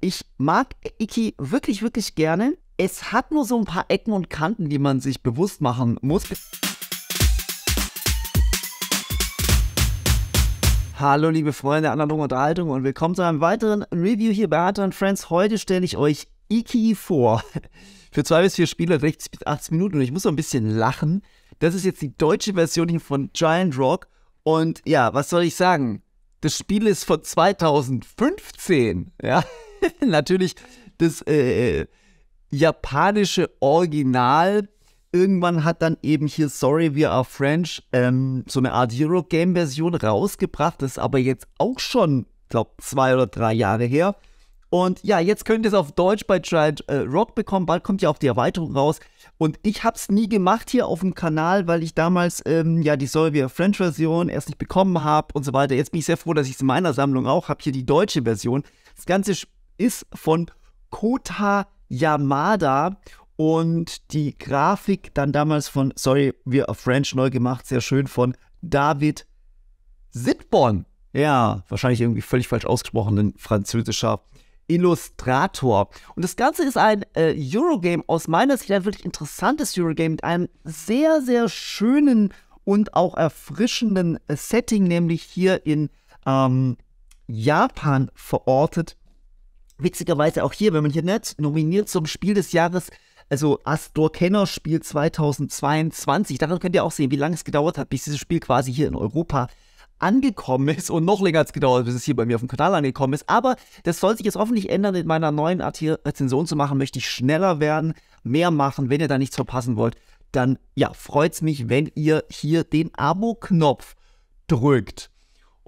Ich mag Iki wirklich, wirklich gerne. Es hat nur so ein paar Ecken und Kanten, die man sich bewusst machen muss. Hallo liebe Freunde der analogen Unterhaltung und willkommen zu einem weiteren Review hier bei Arthur Friends. Heute stelle ich euch Iki vor. Für zwei bis vier Spiele 60 bis 80 Minuten und ich muss so ein bisschen lachen. Das ist jetzt die deutsche Version von Giant Rock. Und ja, was soll ich sagen? Das Spiel ist von 2015. Ja. natürlich das äh, äh, japanische Original. Irgendwann hat dann eben hier Sorry We Are French ähm, so eine Art Eurogame-Version rausgebracht. Das ist aber jetzt auch schon, glaube zwei oder drei Jahre her. Und ja, jetzt könnt ihr es auf Deutsch bei Giant äh, Rock bekommen. Bald kommt ja auch die Erweiterung raus. Und ich habe es nie gemacht hier auf dem Kanal, weil ich damals ähm, ja die Solvia French Version erst nicht bekommen habe und so weiter. Jetzt bin ich sehr froh, dass ich es in meiner Sammlung auch habe. Hier die deutsche Version. Das ganze ist von Kota Yamada und die Grafik dann damals von, sorry, wir auf French neu gemacht, sehr schön von David Sitborn. Ja, wahrscheinlich irgendwie völlig falsch ausgesprochen, ein französischer Illustrator. Und das Ganze ist ein äh, Eurogame, aus meiner Sicht ein wirklich interessantes Eurogame mit einem sehr, sehr schönen und auch erfrischenden äh, Setting, nämlich hier in ähm, Japan verortet witzigerweise auch hier, wenn man hier nett nominiert zum Spiel des Jahres, also Astor Kenner Spiel 2022. Daran könnt ihr auch sehen, wie lange es gedauert hat, bis dieses Spiel quasi hier in Europa angekommen ist und noch länger hat es gedauert, bis es hier bei mir auf dem Kanal angekommen ist. Aber das soll sich jetzt hoffentlich ändern. In meiner neuen Art hier Rezension zu machen, möchte ich schneller werden, mehr machen. Wenn ihr da nichts verpassen wollt, dann ja, freut es mich, wenn ihr hier den Abo-Knopf drückt.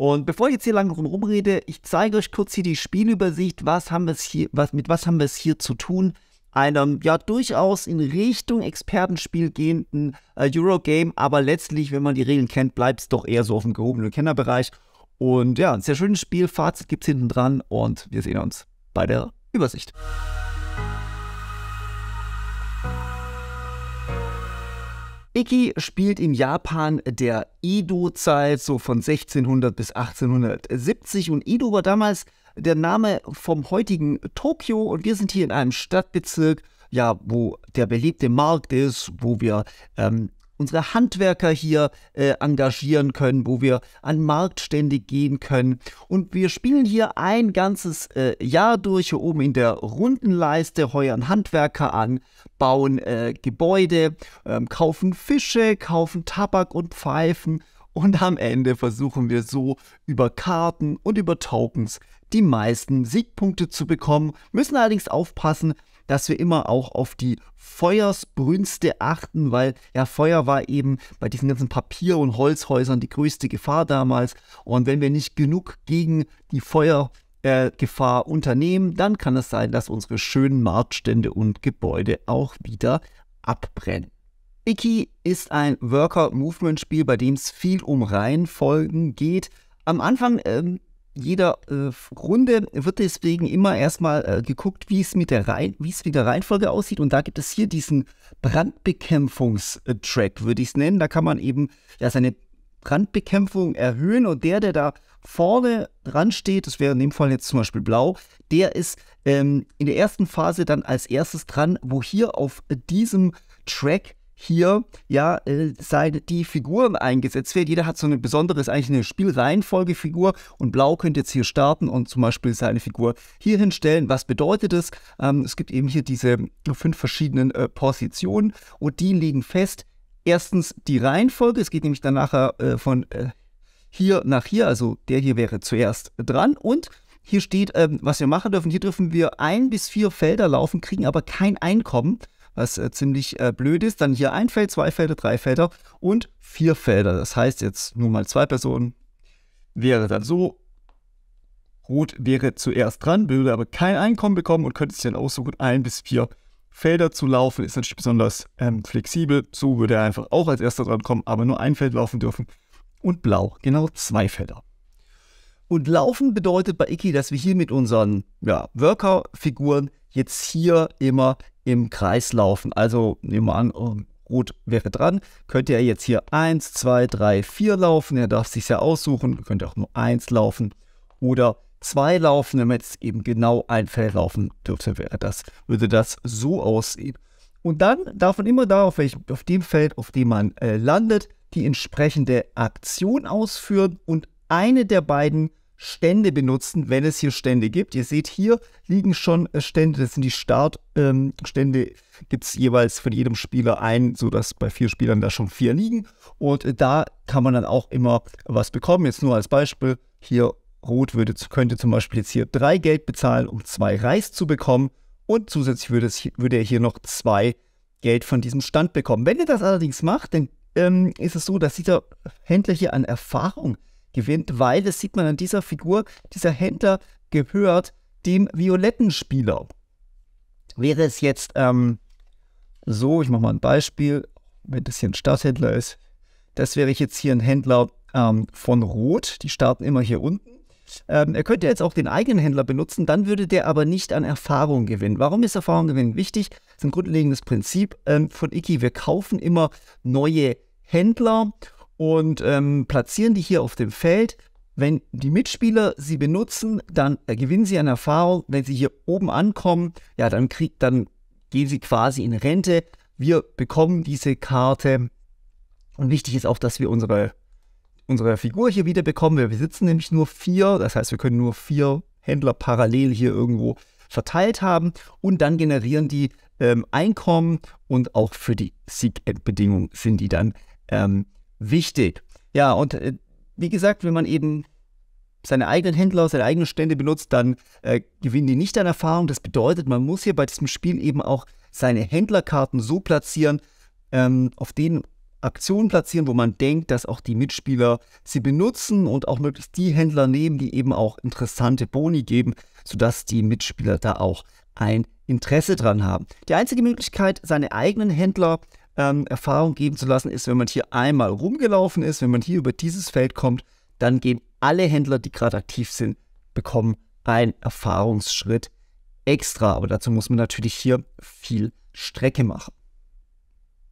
Und bevor ich jetzt hier lange rumrede, ich zeige euch kurz hier die Spielübersicht, was haben wir hier, was, mit was haben wir es hier zu tun. Einem ja durchaus in Richtung Expertenspiel gehenden äh, Eurogame, aber letztlich, wenn man die Regeln kennt, bleibt es doch eher so auf dem gehobenen Kennerbereich. Und ja, ein sehr schönes Spiel, Fazit gibt es hinten dran und wir sehen uns bei der Übersicht. Musik Iki spielt in Japan der Edo-Zeit, so von 1600 bis 1870. Und Edo war damals der Name vom heutigen Tokio. Und wir sind hier in einem Stadtbezirk, ja, wo der beliebte Markt ist, wo wir ähm, unsere Handwerker hier äh, engagieren können, wo wir an Marktstände gehen können. Und wir spielen hier ein ganzes äh, Jahr durch. Hier oben in der runden Leiste heuern Handwerker an, bauen äh, Gebäude, ähm, kaufen Fische, kaufen Tabak und Pfeifen. Und am Ende versuchen wir so über Karten und über Tokens die meisten Siegpunkte zu bekommen, müssen allerdings aufpassen, dass wir immer auch auf die Feuersbrünste achten, weil ja Feuer war eben bei diesen ganzen Papier- und Holzhäusern die größte Gefahr damals. Und wenn wir nicht genug gegen die Feuergefahr äh, unternehmen, dann kann es sein, dass unsere schönen Marktstände und Gebäude auch wieder abbrennen. Icky ist ein Worker-Movement-Spiel, bei dem es viel um Reihenfolgen geht. Am Anfang ähm, jeder äh, Runde wird deswegen immer erstmal äh, geguckt, wie es mit der Rein wie es mit der Reihenfolge aussieht. Und da gibt es hier diesen Brandbekämpfungstrack, würde ich es nennen. Da kann man eben ja, seine Brandbekämpfung erhöhen und der, der da vorne dran steht, das wäre in dem Fall jetzt zum Beispiel blau, der ist ähm, in der ersten Phase dann als erstes dran, wo hier auf diesem Track hier ja äh, seine, die Figuren eingesetzt werden. Jeder hat so eine besondere, eigentlich eine Spielreihenfolgefigur und Blau könnte jetzt hier starten und zum Beispiel seine Figur hier hinstellen. Was bedeutet das? Ähm, es gibt eben hier diese fünf verschiedenen äh, Positionen und die legen fest. Erstens die Reihenfolge, es geht nämlich dann nachher äh, von äh, hier nach hier, also der hier wäre zuerst dran und hier steht, ähm, was wir machen dürfen. Hier dürfen wir ein bis vier Felder laufen, kriegen aber kein Einkommen was äh, ziemlich äh, blöd ist. Dann hier ein Feld, zwei Felder, drei Felder und vier Felder. Das heißt jetzt nur mal zwei Personen wäre dann so. Rot wäre zuerst dran, würde aber kein Einkommen bekommen und könnte sich dann aussuchen, ein bis vier Felder zu laufen. Ist natürlich besonders ähm, flexibel. So würde er einfach auch als erster dran kommen, aber nur ein Feld laufen dürfen. Und blau, genau zwei Felder. Und laufen bedeutet bei Iki, dass wir hier mit unseren ja, Worker-Figuren jetzt hier immer im Kreis laufen. Also nehmen wir an, ähm, rot wäre dran, könnte er jetzt hier 1, 2, 3, 4 laufen. Er darf sich ja aussuchen, könnte auch nur 1 laufen oder 2 laufen, wenn wir jetzt eben genau ein Feld laufen dürfte, wäre das, würde das so aussehen. Und dann darf man immer da, auf, welchem, auf dem Feld, auf dem man äh, landet, die entsprechende Aktion ausführen und eine der beiden Stände benutzen, wenn es hier Stände gibt. Ihr seht, hier liegen schon äh, Stände, das sind die Startstände, ähm, gibt es jeweils von jedem Spieler ein, sodass bei vier Spielern da schon vier liegen. Und äh, da kann man dann auch immer was bekommen. Jetzt nur als Beispiel, hier Rot würde, könnte zum Beispiel jetzt hier drei Geld bezahlen, um zwei Reis zu bekommen. Und zusätzlich würde, es, würde er hier noch zwei Geld von diesem Stand bekommen. Wenn ihr das allerdings macht, dann ähm, ist es so, dass dieser Händler hier an Erfahrung gewinnt, weil, das sieht man an dieser Figur, dieser Händler gehört dem violetten Spieler. Wäre es jetzt ähm, so, ich mache mal ein Beispiel, wenn das hier ein Starthändler ist, das wäre ich jetzt hier ein Händler ähm, von Rot, die starten immer hier unten. Ähm, er könnte jetzt auch den eigenen Händler benutzen, dann würde der aber nicht an Erfahrung gewinnen. Warum ist Erfahrung gewinnen wichtig? Das ist ein grundlegendes Prinzip ähm, von Iki. Wir kaufen immer neue Händler und ähm, platzieren die hier auf dem Feld. Wenn die Mitspieler sie benutzen, dann äh, gewinnen sie an Erfahrung. Wenn sie hier oben ankommen, ja, dann, krieg, dann gehen sie quasi in Rente. Wir bekommen diese Karte. Und wichtig ist auch, dass wir unsere, unsere Figur hier wieder bekommen. Wir besitzen nämlich nur vier. Das heißt, wir können nur vier Händler parallel hier irgendwo verteilt haben. Und dann generieren die ähm, Einkommen und auch für die sieg bedingungen sind die dann ähm, wichtig. Ja, und äh, wie gesagt, wenn man eben seine eigenen Händler, seine eigenen Stände benutzt, dann äh, gewinnen die nicht an Erfahrung. Das bedeutet, man muss hier bei diesem Spiel eben auch seine Händlerkarten so platzieren, ähm, auf denen Aktionen platzieren, wo man denkt, dass auch die Mitspieler sie benutzen und auch möglichst die Händler nehmen, die eben auch interessante Boni geben, sodass die Mitspieler da auch ein Interesse dran haben. Die einzige Möglichkeit, seine eigenen Händler ähm, Erfahrung geben zu lassen, ist, wenn man hier einmal rumgelaufen ist, wenn man hier über dieses Feld kommt, dann geben alle Händler, die gerade aktiv sind, bekommen einen Erfahrungsschritt extra. Aber dazu muss man natürlich hier viel Strecke machen.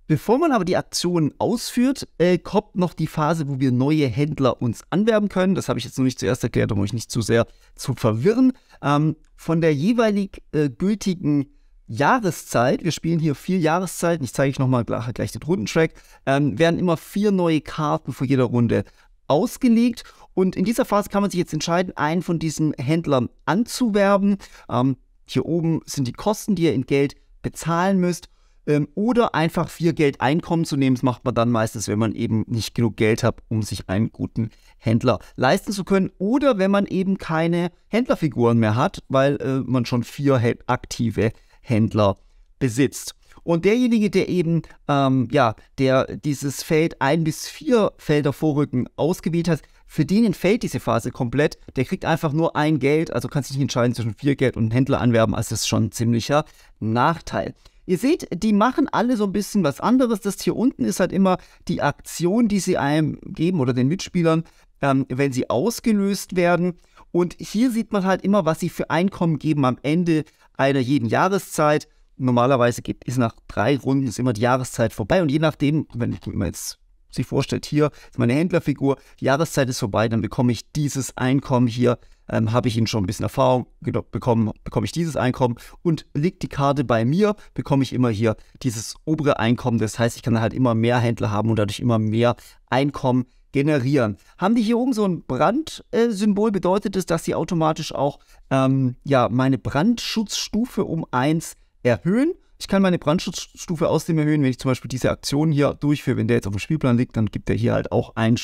Bevor man aber die Aktionen ausführt, äh, kommt noch die Phase, wo wir neue Händler uns anwerben können. Das habe ich jetzt noch nicht zuerst erklärt, um euch nicht zu sehr zu verwirren. Ähm, von der jeweilig äh, gültigen Jahreszeit, wir spielen hier vier Jahreszeiten, ich zeige euch nochmal gleich, gleich den Rundentrack, ähm, werden immer vier neue Karten vor jeder Runde ausgelegt. Und in dieser Phase kann man sich jetzt entscheiden, einen von diesen Händlern anzuwerben. Ähm, hier oben sind die Kosten, die ihr in Geld bezahlen müsst. Ähm, oder einfach vier Geld Einkommen zu nehmen. Das macht man dann meistens, wenn man eben nicht genug Geld hat, um sich einen guten Händler leisten zu können. Oder wenn man eben keine Händlerfiguren mehr hat, weil äh, man schon vier aktive Händler Händler besitzt. Und derjenige, der eben, ähm, ja, der dieses Feld ein bis vier Felder Vorrücken ausgewählt hat, für den entfällt diese Phase komplett. Der kriegt einfach nur ein Geld, also kann sich nicht entscheiden zwischen vier Geld und Händler anwerben, also das ist schon ein ziemlicher Nachteil. Ihr seht, die machen alle so ein bisschen was anderes. Das hier unten ist halt immer die Aktion, die sie einem geben oder den Mitspielern, ähm, wenn sie ausgelöst werden. Und hier sieht man halt immer, was sie für Einkommen geben am Ende einer jeden Jahreszeit. Normalerweise geht, ist nach drei Runden ist immer die Jahreszeit vorbei und je nachdem, wenn man jetzt sich vorstellt, hier ist meine Händlerfigur, die Jahreszeit ist vorbei, dann bekomme ich dieses Einkommen hier, ähm, habe ich Ihnen schon ein bisschen Erfahrung bekommen, bekomme ich dieses Einkommen und liegt die Karte bei mir, bekomme ich immer hier dieses obere Einkommen. Das heißt, ich kann halt immer mehr Händler haben und dadurch immer mehr Einkommen generieren. Haben die hier oben so ein Brandsymbol? Bedeutet es, dass sie automatisch auch ähm, ja, meine Brandschutzstufe um 1 erhöhen? Ich kann meine Brandschutzstufe außerdem erhöhen, wenn ich zum Beispiel diese Aktion hier durchführe. Wenn der jetzt auf dem Spielplan liegt, dann gibt er hier halt auch einen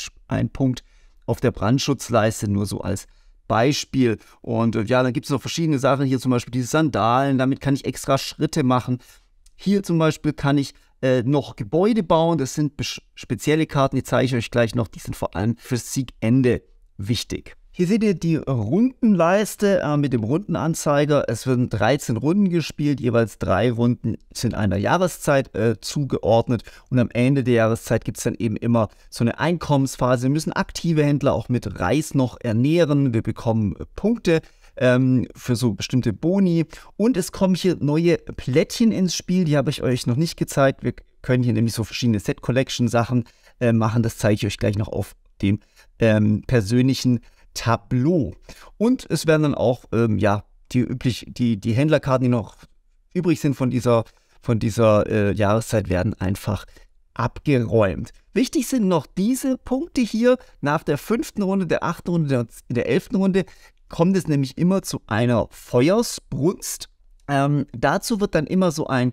Punkt auf der Brandschutzleiste, nur so als Beispiel. Und äh, ja, dann gibt es noch verschiedene Sachen. Hier zum Beispiel diese Sandalen, damit kann ich extra Schritte machen. Hier zum Beispiel kann ich äh, noch Gebäude bauen. Das sind spezielle Karten, die zeige ich euch gleich noch. Die sind vor allem fürs Siegende wichtig. Hier seht ihr die Rundenleiste äh, mit dem Rundenanzeiger. Es werden 13 Runden gespielt, jeweils drei Runden sind einer Jahreszeit äh, zugeordnet. Und am Ende der Jahreszeit gibt es dann eben immer so eine Einkommensphase. Wir müssen aktive Händler auch mit Reis noch ernähren. Wir bekommen äh, Punkte ähm, für so bestimmte Boni. Und es kommen hier neue Plättchen ins Spiel, die habe ich euch noch nicht gezeigt. Wir können hier nämlich so verschiedene Set-Collection-Sachen äh, machen. Das zeige ich euch gleich noch auf dem ähm, persönlichen Tableau. Und es werden dann auch, ähm, ja, die üblich, die, die Händlerkarten, die noch übrig sind von dieser, von dieser äh, Jahreszeit, werden einfach abgeräumt. Wichtig sind noch diese Punkte hier nach der fünften Runde, der achten Runde, der elften Runde kommt es nämlich immer zu einer Feuersbrunst. Ähm, dazu wird dann immer so ein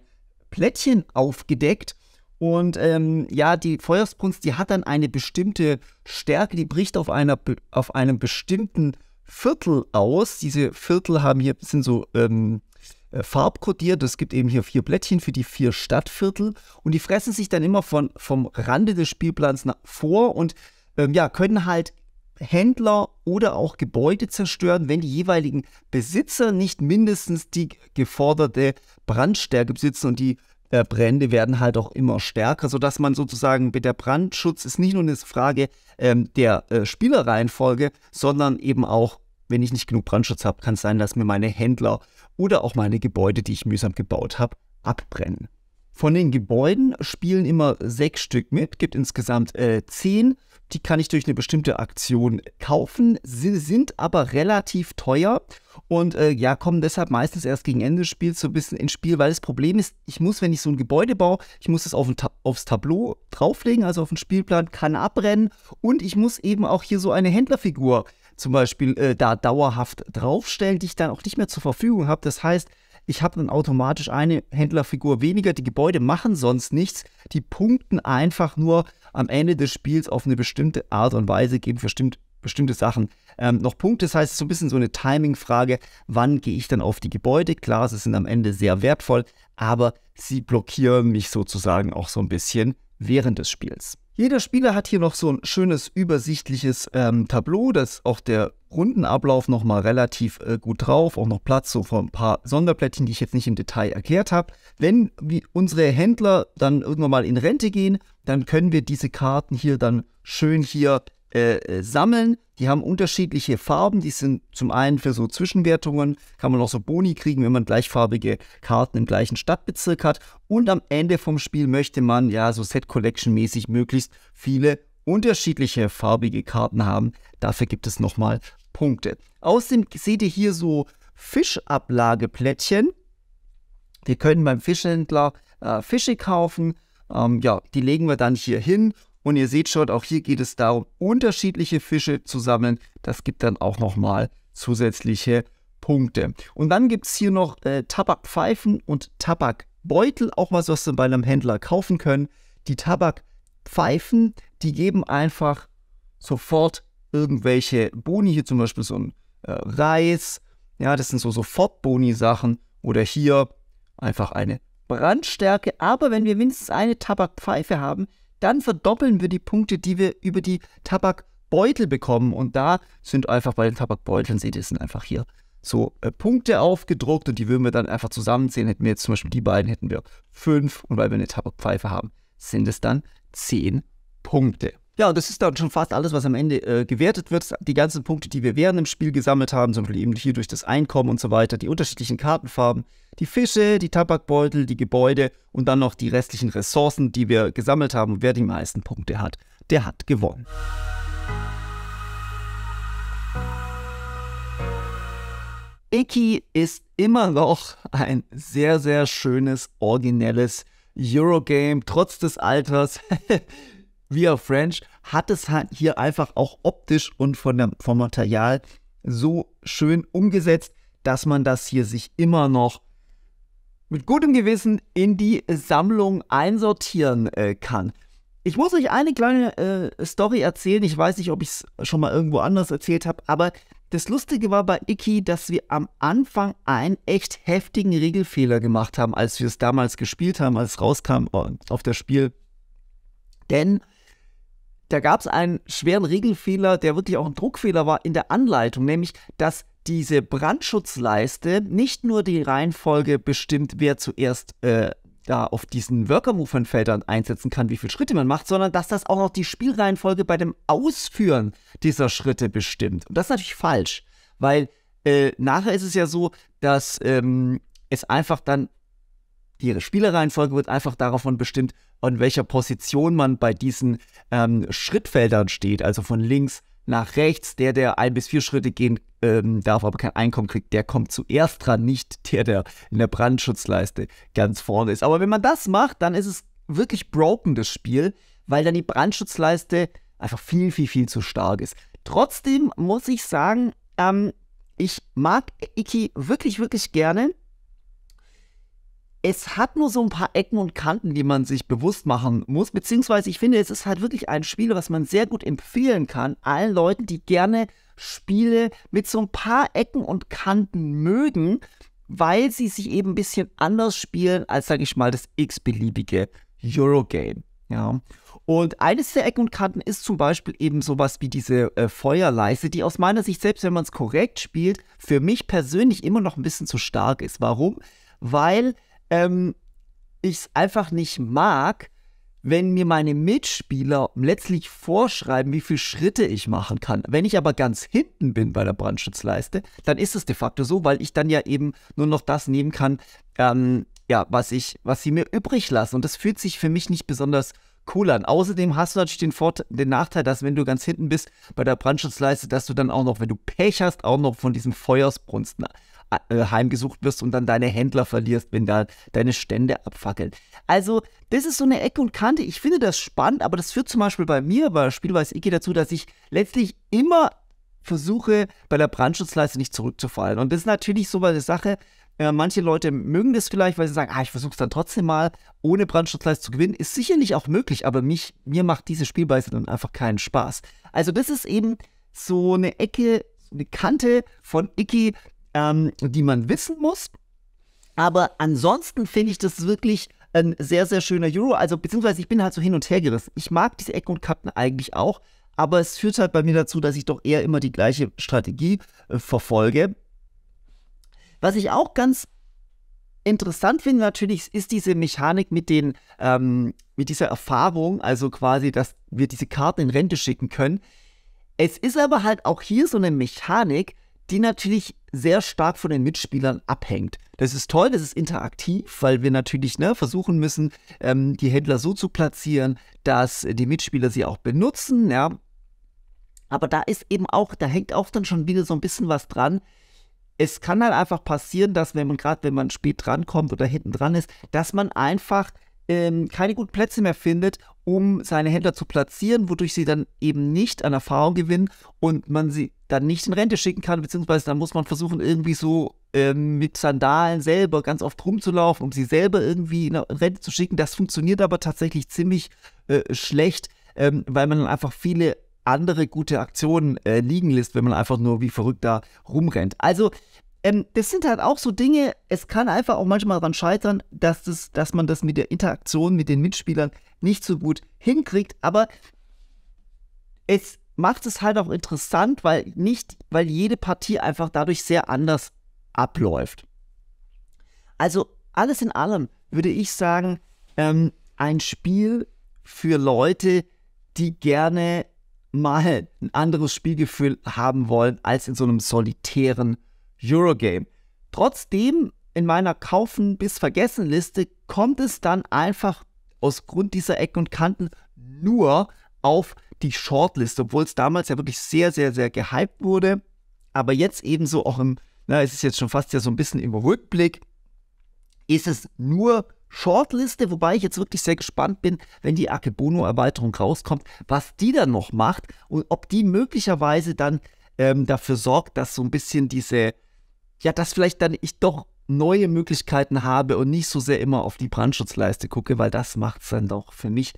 Plättchen aufgedeckt. Und ähm, ja, die Feuersbrunst, die hat dann eine bestimmte Stärke, die bricht auf, einer, auf einem bestimmten Viertel aus. Diese Viertel haben hier, sind so ähm, äh, farbkodiert. Es gibt eben hier vier Blättchen für die vier Stadtviertel. Und die fressen sich dann immer von, vom Rande des Spielplans nach, vor und ähm, ja, können halt Händler oder auch Gebäude zerstören, wenn die jeweiligen Besitzer nicht mindestens die geforderte Brandstärke besitzen und die äh, Brände werden halt auch immer stärker, sodass man sozusagen mit der Brandschutz ist nicht nur eine Frage ähm, der äh, Spielereihenfolge, sondern eben auch, wenn ich nicht genug Brandschutz habe, kann es sein, dass mir meine Händler oder auch meine Gebäude, die ich mühsam gebaut habe, abbrennen. Von den Gebäuden spielen immer sechs Stück mit, gibt insgesamt äh, zehn. Die kann ich durch eine bestimmte Aktion kaufen, sie sind aber relativ teuer und äh, ja, kommen deshalb meistens erst gegen Ende des Spiels so ein bisschen ins Spiel, weil das Problem ist, ich muss, wenn ich so ein Gebäude baue, ich muss es auf ein Ta aufs Tableau drauflegen, also auf den Spielplan, kann abrennen und ich muss eben auch hier so eine Händlerfigur zum Beispiel äh, da dauerhaft draufstellen, die ich dann auch nicht mehr zur Verfügung habe. Das heißt, ich habe dann automatisch eine Händlerfigur weniger. Die Gebäude machen sonst nichts. Die punkten einfach nur am Ende des Spiels auf eine bestimmte Art und Weise, geben bestimmt, bestimmte Sachen ähm, noch Punkte. Das heißt, so ein bisschen so eine Timing-Frage. Wann gehe ich dann auf die Gebäude? Klar, sie sind am Ende sehr wertvoll, aber sie blockieren mich sozusagen auch so ein bisschen während des Spiels. Jeder Spieler hat hier noch so ein schönes übersichtliches ähm, Tableau, das auch der Rundenablauf nochmal relativ äh, gut drauf, auch noch Platz so für ein paar Sonderplättchen, die ich jetzt nicht im Detail erklärt habe. Wenn unsere Händler dann irgendwann mal in Rente gehen, dann können wir diese Karten hier dann schön hier äh, äh, sammeln. Die haben unterschiedliche Farben. Die sind zum einen für so Zwischenwertungen, kann man auch so Boni kriegen, wenn man gleichfarbige Karten im gleichen Stadtbezirk hat. Und am Ende vom Spiel möchte man ja so Set Collection mäßig möglichst viele unterschiedliche farbige Karten haben. Dafür gibt es nochmal Punkte. Außerdem seht ihr hier so Fischablageplättchen. Wir können beim Fischhändler äh, Fische kaufen. Ähm, ja, die legen wir dann hier hin und ihr seht schon, auch hier geht es darum, unterschiedliche Fische zu sammeln. Das gibt dann auch nochmal zusätzliche Punkte. Und dann gibt es hier noch äh, Tabakpfeifen und Tabakbeutel, auch was, was wir bei einem Händler kaufen können. Die Tabakpfeifen, die geben einfach sofort irgendwelche Boni, hier zum Beispiel so ein äh, Reis. Ja, das sind so sofort Boni-Sachen. Oder hier einfach eine Brandstärke. Aber wenn wir mindestens eine Tabakpfeife haben, dann verdoppeln wir die Punkte, die wir über die Tabakbeutel bekommen. Und da sind einfach bei den Tabakbeuteln, seht ihr, sind einfach hier so äh, Punkte aufgedruckt und die würden wir dann einfach zusammenzählen. Hätten wir jetzt zum Beispiel die beiden, hätten wir fünf und weil wir eine Tabakpfeife haben, sind es dann zehn Punkte. Ja, und das ist dann schon fast alles, was am Ende äh, gewertet wird. Die ganzen Punkte, die wir während dem Spiel gesammelt haben, zum Beispiel eben hier durch das Einkommen und so weiter, die unterschiedlichen Kartenfarben, die Fische, die Tabakbeutel, die Gebäude und dann noch die restlichen Ressourcen, die wir gesammelt haben. Und wer die meisten Punkte hat, der hat gewonnen. Icky ist immer noch ein sehr, sehr schönes, originelles Eurogame, trotz des Alters. Via French hat es halt hier einfach auch optisch und von der, vom Material so schön umgesetzt, dass man das hier sich immer noch mit gutem Gewissen in die Sammlung einsortieren äh, kann. Ich muss euch eine kleine äh, Story erzählen. Ich weiß nicht, ob ich es schon mal irgendwo anders erzählt habe, aber das Lustige war bei Icky, dass wir am Anfang einen echt heftigen Regelfehler gemacht haben, als wir es damals gespielt haben, als es rauskam äh, auf das Spiel. Denn da gab es einen schweren Regelfehler, der wirklich auch ein Druckfehler war in der Anleitung, nämlich dass diese Brandschutzleiste nicht nur die Reihenfolge bestimmt, wer zuerst äh, da auf diesen Worker-Movement-Feldern einsetzen kann, wie viele Schritte man macht, sondern dass das auch noch die Spielreihenfolge bei dem Ausführen dieser Schritte bestimmt. Und das ist natürlich falsch, weil äh, nachher ist es ja so, dass ähm, es einfach dann Ihre Spielereihenfolge wird einfach davon bestimmt, an welcher Position man bei diesen ähm, Schrittfeldern steht, also von links nach rechts. Der, der ein bis vier Schritte gehen ähm, darf, aber kein Einkommen kriegt, der kommt zuerst dran, nicht der, der in der Brandschutzleiste ganz vorne ist. Aber wenn man das macht, dann ist es wirklich broken, das Spiel, weil dann die Brandschutzleiste einfach viel, viel, viel zu stark ist. Trotzdem muss ich sagen, ähm, ich mag Iki wirklich, wirklich gerne es hat nur so ein paar Ecken und Kanten, die man sich bewusst machen muss. Beziehungsweise ich finde, es ist halt wirklich ein Spiel, was man sehr gut empfehlen kann, allen Leuten, die gerne Spiele mit so ein paar Ecken und Kanten mögen, weil sie sich eben ein bisschen anders spielen als, sage ich mal, das x-beliebige Eurogame. Ja. Und eines der Ecken und Kanten ist zum Beispiel eben sowas wie diese äh, Feuerleiste, die aus meiner Sicht, selbst wenn man es korrekt spielt, für mich persönlich immer noch ein bisschen zu stark ist. Warum? Weil ähm, ich es einfach nicht mag, wenn mir meine Mitspieler letztlich vorschreiben, wie viele Schritte ich machen kann. Wenn ich aber ganz hinten bin bei der Brandschutzleiste, dann ist es de facto so, weil ich dann ja eben nur noch das nehmen kann, ähm, ja, was ich, was sie mir übrig lassen. Und das fühlt sich für mich nicht besonders cool an. Außerdem hast du natürlich den, Vorteil, den Nachteil, dass wenn du ganz hinten bist bei der Brandschutzleiste, dass du dann auch noch, wenn du Pech hast, auch noch von diesem Feuersbrunst äh, heimgesucht wirst und dann deine Händler verlierst, wenn da deine Stände abfackeln. Also, das ist so eine Ecke und Kante. Ich finde das spannend, aber das führt zum Beispiel bei mir bei Spielweise Icke dazu, dass ich letztlich immer versuche, bei der Brandschutzleiste nicht zurückzufallen. Und das ist natürlich so eine Sache, äh, manche Leute mögen das vielleicht, weil sie sagen, ah, ich versuche es dann trotzdem mal, ohne Brandschutzleiste zu gewinnen. Ist sicherlich auch möglich, aber mich, mir macht diese Spielweise dann einfach keinen Spaß. Also das ist eben so eine Ecke, eine Kante von Icky, e ähm, die man wissen muss. Aber ansonsten finde ich das wirklich ein sehr, sehr schöner Euro. Also, beziehungsweise ich bin halt so hin und her gerissen. Ich mag diese Ecken und Kanten eigentlich auch, aber es führt halt bei mir dazu, dass ich doch eher immer die gleiche Strategie äh, verfolge. Was ich auch ganz interessant finde natürlich, ist diese Mechanik mit den, ähm, mit dieser Erfahrung, also quasi, dass wir diese Karten in Rente schicken können. Es ist aber halt auch hier so eine Mechanik, die natürlich sehr stark von den Mitspielern abhängt. Das ist toll, das ist interaktiv, weil wir natürlich ne, versuchen müssen, ähm, die Händler so zu platzieren, dass die Mitspieler sie auch benutzen. Ja. Aber da ist eben auch, da hängt auch dann schon wieder so ein bisschen was dran. Es kann halt einfach passieren, dass wenn man gerade, wenn man spät drankommt oder hinten dran ist, dass man einfach ähm, keine guten Plätze mehr findet, um seine Händler zu platzieren, wodurch sie dann eben nicht an Erfahrung gewinnen und man sie dann nicht in Rente schicken kann, beziehungsweise dann muss man versuchen, irgendwie so ähm, mit Sandalen selber ganz oft rumzulaufen, um sie selber irgendwie in Rente zu schicken. Das funktioniert aber tatsächlich ziemlich äh, schlecht, ähm, weil man dann einfach viele andere gute Aktionen äh, liegen lässt, wenn man einfach nur wie verrückt da rumrennt. Also ähm, das sind halt auch so Dinge, es kann einfach auch manchmal daran scheitern, dass, das, dass man das mit der Interaktion mit den Mitspielern nicht so gut hinkriegt, aber es macht es halt auch interessant, weil nicht, weil jede Partie einfach dadurch sehr anders abläuft. Also alles in allem würde ich sagen, ähm, ein Spiel für Leute, die gerne mal ein anderes Spielgefühl haben wollen als in so einem solitären Spiel. Eurogame. Trotzdem in meiner Kaufen bis vergessen Liste kommt es dann einfach aus Grund dieser Ecken und Kanten nur auf die Shortlist, obwohl es damals ja wirklich sehr, sehr, sehr gehypt wurde. Aber jetzt ebenso auch im, na, es ist jetzt schon fast ja so ein bisschen im Rückblick, ist es nur Shortliste, wobei ich jetzt wirklich sehr gespannt bin, wenn die Akebono-Erweiterung rauskommt, was die dann noch macht und ob die möglicherweise dann ähm, dafür sorgt, dass so ein bisschen diese ja, dass vielleicht dann ich doch neue Möglichkeiten habe und nicht so sehr immer auf die Brandschutzleiste gucke, weil das macht es dann doch für mich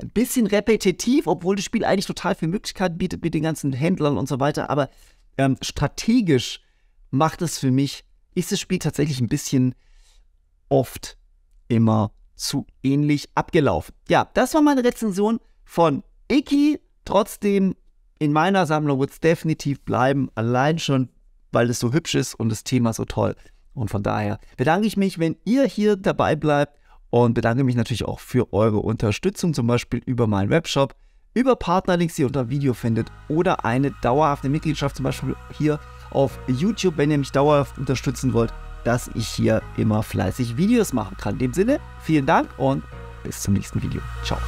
ein bisschen repetitiv, obwohl das Spiel eigentlich total viele Möglichkeiten bietet mit den ganzen Händlern und so weiter. Aber ähm, strategisch macht es für mich, ist das Spiel tatsächlich ein bisschen oft immer zu ähnlich abgelaufen. Ja, das war meine Rezension von Icky. Trotzdem, in meiner Sammlung wird es definitiv bleiben. Allein schon weil es so hübsch ist und das Thema so toll. Und von daher bedanke ich mich, wenn ihr hier dabei bleibt und bedanke mich natürlich auch für eure Unterstützung, zum Beispiel über meinen Webshop, über Partnerlinks, die ihr unter Video findet oder eine dauerhafte Mitgliedschaft, zum Beispiel hier auf YouTube, wenn ihr mich dauerhaft unterstützen wollt, dass ich hier immer fleißig Videos machen kann. In dem Sinne, vielen Dank und bis zum nächsten Video. Ciao.